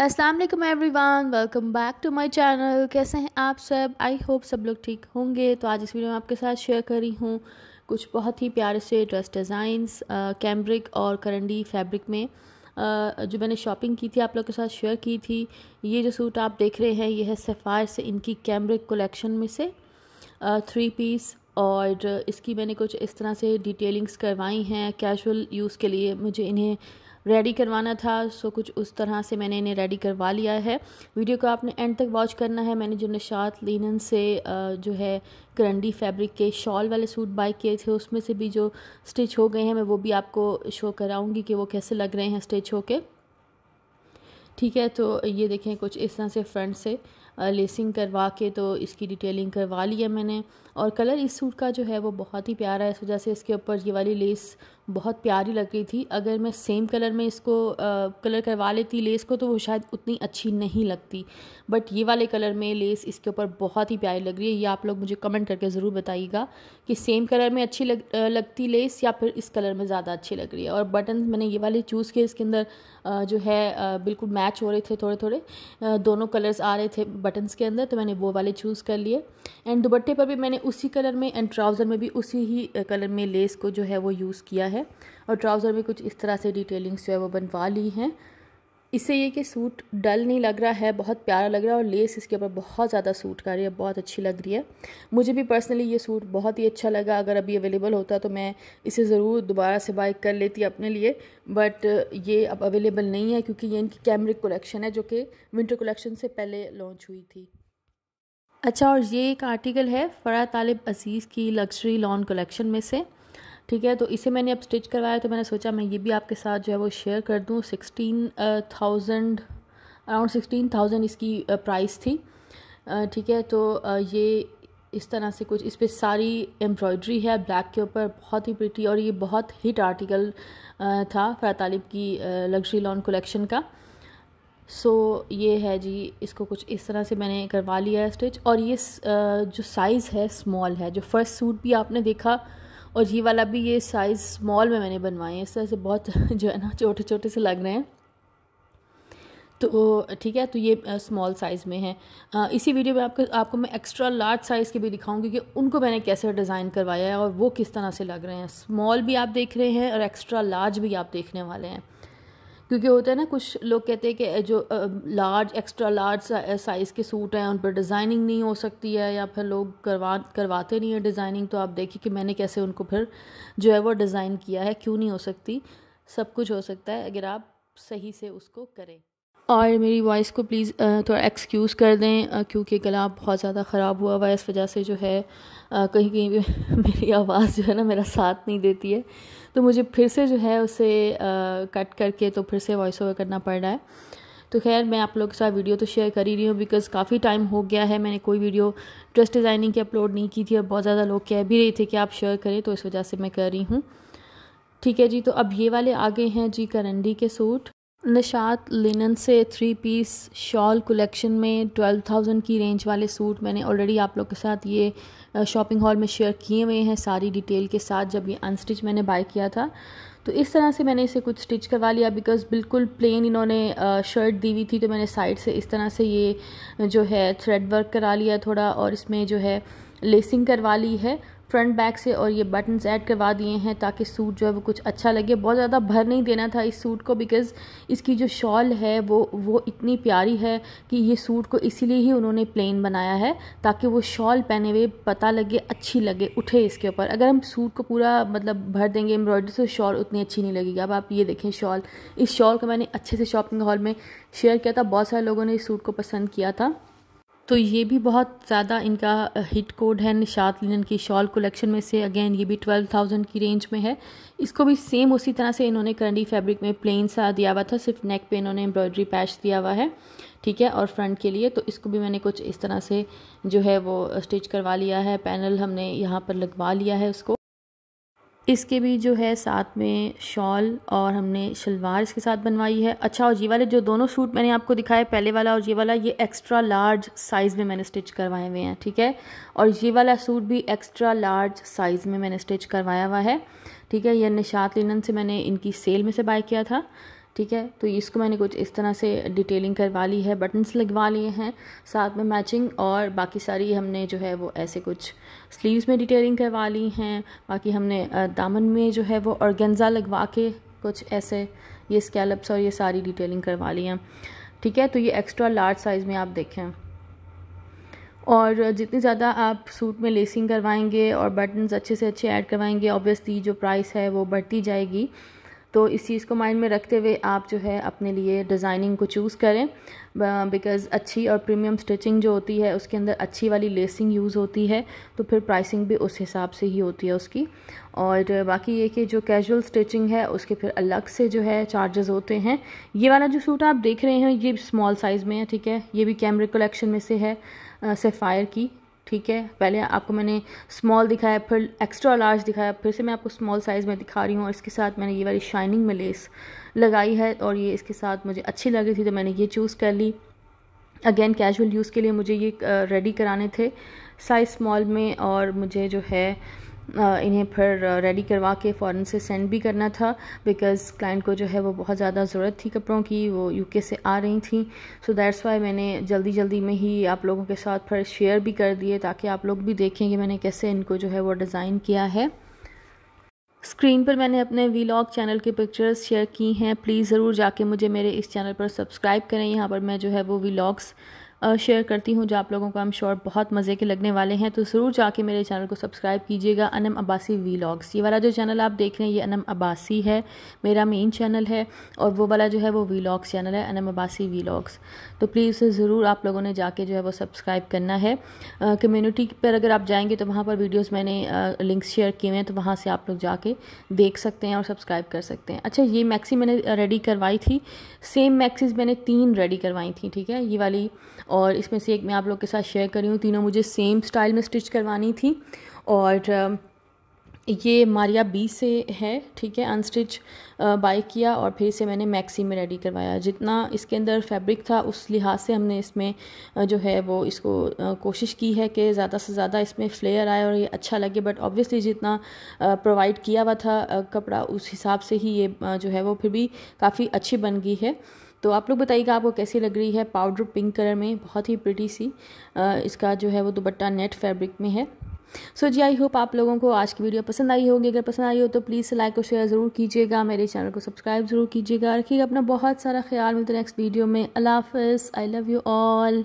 Aslam everyone welcome back to my channel कैसे हैं आप सब आई होप सब लोग ठीक होंगे तो आज इस वीडियो में आपके साथ शेयर कर रही हूँ कुछ बहुत ही प्यारे से ड्रेस डिज़ाइंस कैम्ब्रिक और करंडी फैब्रिक में आ, जो मैंने शॉपिंग की थी आप लोग के साथ शेयर की थी ये जो सूट आप देख रहे हैं ये है सफ़ार से इनकी कैम्ब्रिक कलेक्शन में से आ, थ्री पीस और इसकी मैंने कुछ इस तरह से डिटेलिंग्स करवाई हैं कैजुअल यूज़ के लिए मुझे इन्हें रेडी करवाना था सो कुछ उस तरह से मैंने इन्हें रेडी करवा लिया है वीडियो को आपने एंड तक वॉच करना है मैंने जो निशात लिनन से जो है करंडी फैब्रिक के शॉल वाले सूट बाई किए थे उसमें से भी जो स्टिच हो गए हैं मैं वो भी आपको शो कराऊंगी कि वो कैसे लग रहे हैं स्टिच होके ठीक है तो ये देखें कुछ इस तरह से फ्रंट से लेसिंग करवा के तो इसकी डिटेलिंग करवा ली है मैंने और कलर इस सूट का जो है वो बहुत ही प्यारा है इस वजह से इसके ऊपर ये वाली लेस बहुत प्यारी लग रही थी अगर मैं सेम कलर में इसको आ, कलर करवा लेती लेस को तो वो शायद उतनी अच्छी नहीं लगती बट ये वाले कलर में लेस इसके ऊपर बहुत ही प्यारी लग रही है ये आप लोग मुझे कमेंट करके ज़रूर बताइएगा कि सेम कलर में अच्छी लग, लगती लेस या फिर इस कलर में ज़्यादा अच्छी लग रही है और बटन मैंने ये वाले चूज़ किए इसके अंदर जो है बिल्कुल मैच हो रहे थे थोड़े थोड़े दोनों कलर्स आ रहे थे बटन्स के अंदर तो मैंने वो वाले चूज़ कर लिए एंड दुपट्टे पर भी मैंने उसी कलर में एंड ट्राउज़र में भी उसी ही कलर में लेस को जो है वो यूज़ किया है और ट्राउज़र में कुछ इस तरह से डिटेलिंग्स जो है वो बनवा ली हैं इससे ये कि सूट डल नहीं लग रहा है बहुत प्यारा लग रहा है और लेस इसके ऊपर बहुत ज़्यादा सूट कर रही है बहुत अच्छी लग रही है मुझे भी पर्सनली ये सूट बहुत ही अच्छा लगा अगर अभी अवेलेबल होता तो मैं इसे ज़रूर दोबारा से बाइक कर लेती अपने लिए बट ये अब अवेलेबल नहीं है क्योंकि ये इनकी कैमरिक कलेक्शन है जो कि विंटर कलेक्शन से पहले लॉन्च हुई थी अच्छा और ये एक आर्टिकल है फ़रा तालिब अज़ीज़ की लग्जरी लॉन कलेक्शन में से ठीक है तो इसे मैंने अब स्टिच करवाया तो मैंने सोचा मैं ये भी आपके साथ जो है वो शेयर कर दूँ sixteen thousand around sixteen thousand इसकी प्राइस uh, थी uh, ठीक है तो uh, ये इस तरह से कुछ इस पर सारी एम्ब्रॉयडरी है ब्लैक के ऊपर बहुत ही प्रिटी और ये बहुत हिट आर्टिकल था फरा तालिब की लग्जरी लॉन कलेक्शन का सो so, ये है जी इसको कुछ इस तरह से मैंने करवा लिया है स्टिच और ये जो साइज़ है स्मॉल है जो फर्स्ट सूट भी आपने देखा और ये वाला भी ये साइज़ स्मॉल में मैंने बनवाए हैं इस तरह से बहुत जो है ना छोटे छोटे से लग रहे हैं तो ठीक है तो ये स्मॉल साइज़ में है इसी वीडियो में आपको आपको मैं एक्स्ट्रा लार्ज साइज़ के भी दिखाऊंगी कि उनको मैंने कैसे डिज़ाइन करवाया है और वो किस तरह से लग रहे हैं स्मॉल भी आप देख रहे हैं और एक्स्ट्रा लार्ज भी आप देखने वाले हैं क्योंकि होता है ना कुछ लोग कहते हैं कि जो लार्ज एक्स्ट्रा लार्ज साइज़ के सूट हैं उन पर डिज़ाइनिंग नहीं हो सकती है या फिर लोग करवा करवाते नहीं हैं डिज़ाइनिंग तो आप देखिए कि मैंने कैसे उनको फिर जो है वो डिज़ाइन किया है क्यों नहीं हो सकती सब कुछ हो सकता है अगर आप सही से उसको करें और मेरी वॉइस को प्लीज़ थोड़ा एक्सक्यूज़ कर दें क्योंकि गला बहुत ज़्यादा ख़राब हुआ हुआ है इस वजह से जो है कहीं कहीं भी मेरी आवाज़ जो है ना मेरा साथ नहीं देती है तो मुझे फिर से जो है उसे कट करके तो फिर से वॉइस ओवर करना पड़ रहा है तो खैर मैं आप लोगों के साथ वीडियो तो शेयर कर ही रही हूँ बिकॉज़ काफ़ी टाइम हो गया है मैंने कोई वीडियो ड्रेस डिज़ाइनिंग की अपलोड नहीं की थी और बहुत ज़्यादा लोग कह भी रहे थे कि आप शेयर करें तो इस वजह से मैं कर रही हूँ ठीक है जी तो अब ये वाले आ गए हैं जी करंडी के सूट निशात लिनन से थ्री पीस शॉल कलेक्शन में ट्वेल्व थाउजेंड की रेंज वाले सूट मैंने ऑलरेडी आप लोग के साथ ये शॉपिंग हॉल में शेयर किए हुए हैं सारी डिटेल के साथ जब ये अनस्टिच मैंने बाय किया था तो इस तरह से मैंने इसे कुछ स्टिच करवा लिया बिकॉज बिल्कुल प्लेन इन्होंने शर्ट दी हुई थी तो मैंने साइड से इस तरह से ये जो है थ्रेड वर्क करा लिया थोड़ा और इसमें जो है लेसिंग करवा ली है फ्रंट बैक से और ये बटन्स ऐड करवा दिए हैं ताकि सूट जो है वो कुछ अच्छा लगे बहुत ज़्यादा भर नहीं देना था इस सूट को बिकॉज़ इसकी जो शॉल है वो वो इतनी प्यारी है कि ये सूट को इसीलिए ही उन्होंने प्लेन बनाया है ताकि वो शॉल पहने हुए पता लगे अच्छी लगे उठे इसके ऊपर अगर हम सूट को पूरा मतलब भर देंगे एम्ब्रॉयडरी से शॉल तो उतनी अच्छी नहीं लगेगी अब आप ये देखें शॉल इस शॉल को मैंने अच्छे से शॉपिंग हॉल में शेयर किया था बहुत सारे लोगों ने इस सूट को पसंद किया था तो ये भी बहुत ज़्यादा इनका हिट कोड है निशात लिनन की शॉल कलेक्शन में से अगेन ये भी ट्वेल्व थाउजेंड की रेंज में है इसको भी सेम उसी तरह से इन्होंने करंडी फैब्रिक में प्लेन सा दिया हुआ था सिर्फ नेक पे इन्होंने एम्ब्रॉयडरी पैच दिया हुआ है ठीक है और फ्रंट के लिए तो इसको भी मैंने कुछ इस तरह से जो है वो स्टिच करवा लिया है पैनल हमने यहाँ पर लगवा लिया है उसको इसके भी जो है साथ में शॉल और हमने शलवार इसके साथ बनवाई है अच्छा और ये वाले जो दोनों सूट मैंने आपको दिखाए पहले वाला और ये वाला ये एक्स्ट्रा लार्ज साइज़ में मैंने स्टिच करवाए हुए हैं ठीक है और ये वाला सूट भी एक्स्ट्रा लार्ज साइज़ में मैंने स्टिच करवाया हुआ है ठीक है यह निशात लिनन से मैंने इनकी सेल में से बाय किया था ठीक है तो इसको मैंने कुछ इस तरह से डिटेलिंग करवा ली है बटन्स लगवा लिए हैं साथ में मैचिंग और बाकी सारी हमने जो है वो ऐसे कुछ स्लीव्स में डिटेलिंग करवा ली हैं बाकी हमने दामन में जो है वो ऑर्गेन्जा लगवा के कुछ ऐसे ये स्कैलप्स और ये सारी डिटेलिंग करवा ली हैं ठीक है तो ये एक्स्ट्रा लार्ज साइज़ में आप देखें और जितनी ज़्यादा आप सूट में लेसिंग करवाएंगे और बटन्स अच्छे से अच्छे ऐड करवाएंगे ऑब्वियसली जो प्राइस है वो बढ़ती जाएगी तो इस चीज़ को माइंड में रखते हुए आप जो है अपने लिए डिज़ाइनिंग को चूज़ करें बिकॉज़ अच्छी और प्रीमियम स्टिचिंग जो होती है उसके अंदर अच्छी वाली लेसिंग यूज़ होती है तो फिर प्राइसिंग भी उस हिसाब से ही होती है उसकी और बाकी ये कि जो कैजुअल स्टिचिंग है उसके फिर अलग से जो है चार्जेस होते हैं ये वाला जो सूट आप देख रहे हैं ये स्मॉल साइज़ में है ठीक है ये भी कैमरे कलेक्शन में से है सेफ़ायर की ठीक है पहले आपको मैंने स्मॉल दिखाया फिर एक्स्ट्रा लार्ज दिखाया फिर से मैं आपको स्मॉल साइज़ में दिखा रही हूँ और इसके साथ मैंने ये वाली शाइनिंग में लेस लगाई है और ये इसके साथ मुझे अच्छी लगी थी तो मैंने ये चूज़ कर ली अगेन कैजुअल यूज़ के लिए मुझे ये रेडी कराने थे साइज़ स्मॉल में और मुझे जो है इन्हें फिर रेडी करवा के फ़ौर से सेंड भी करना था बिकॉज़ क्लाइंट को जो है वो बहुत ज़्यादा ज़रूरत थी कपड़ों की वो यूके से आ रही थी सो दैट्स वाई मैंने जल्दी जल्दी में ही आप लोगों के साथ फिर शेयर भी कर दिए ताकि आप लोग भी देखें कि मैंने कैसे इनको जो है वो डिज़ाइन किया है स्क्रीन पर मैंने अपने वीलॉग चैनल के पिक्चर्स शेयर की हैं प्लीज़ ज़रूर जाके मुझे मेरे इस चैनल पर सब्सक्राइब करें यहाँ पर मैं जो है वो वीलॉग्स शेयर करती हूँ जो आप लोगों को आई एम श्योर बहुत मज़े के लगने वाले हैं तो ज़रूर जाके मेरे चैनल को सब्सक्राइब कीजिएगा अनम अब्बासी वीलॉग्स ये वाला जो चैनल आप देख रहे हैं ये अनम अब्बासी है मेरा मेन चैनल है और वो वाला जो है वो वीलॉग्स चैनल है अनम अब्बासी वीलॉग्स तो प्लीज़ उसे ज़रूर आप लोगों ने जाके जो है वो सब्सक्राइब करना है कम्यूनिटी पर अगर आप जाएंगे तो वहाँ पर वीडियोज़ मैंने लिंक्स शेयर किए हैं तो वहाँ से आप लोग जाके देख सकते हैं और सब्सक्राइब कर सकते हैं अच्छा ये मैक्सी मैंने रेडी करवाई थी सेम मैक्सीज मैंने तीन रेडी करवाई थी ठीक है ये वाली और इसमें से एक मैं आप लोग के साथ शेयर कर रही हूँ तीनों मुझे सेम स्टाइल में स्टिच करवानी थी और ये मारिया बी से है ठीक है अनस्टिच बाय किया और फिर इसे मैंने मैक्सी में रेडी करवाया जितना इसके अंदर फैब्रिक था उस लिहाज से हमने इसमें जो है वो इसको कोशिश की है कि ज़्यादा से ज़्यादा इसमें फ्लेयर आए और ये अच्छा लगे बट ऑब्वियसली जितना प्रोवाइड किया हुआ था कपड़ा उस हिसाब से ही ये जो है वो फिर भी काफ़ी अच्छी बन गई है तो आप लोग बताइएगा आपको कैसी लग रही है पाउडर पिंक कलर में बहुत ही प्रिटी सी इसका जो है वो दुपट्टा नेट फैब्रिक में है सो जी आई होप आप लोगों को आज की वीडियो पसंद आई होगी अगर पसंद आई हो तो प्लीज़ लाइक और शेयर ज़रूर कीजिएगा मेरे चैनल को सब्सक्राइब ज़रूर कीजिएगा रखिएगा अपना बहुत सारा ख्याल मिलते नेक्स्ट वीडियो में अला हाफ आई लव यू ऑल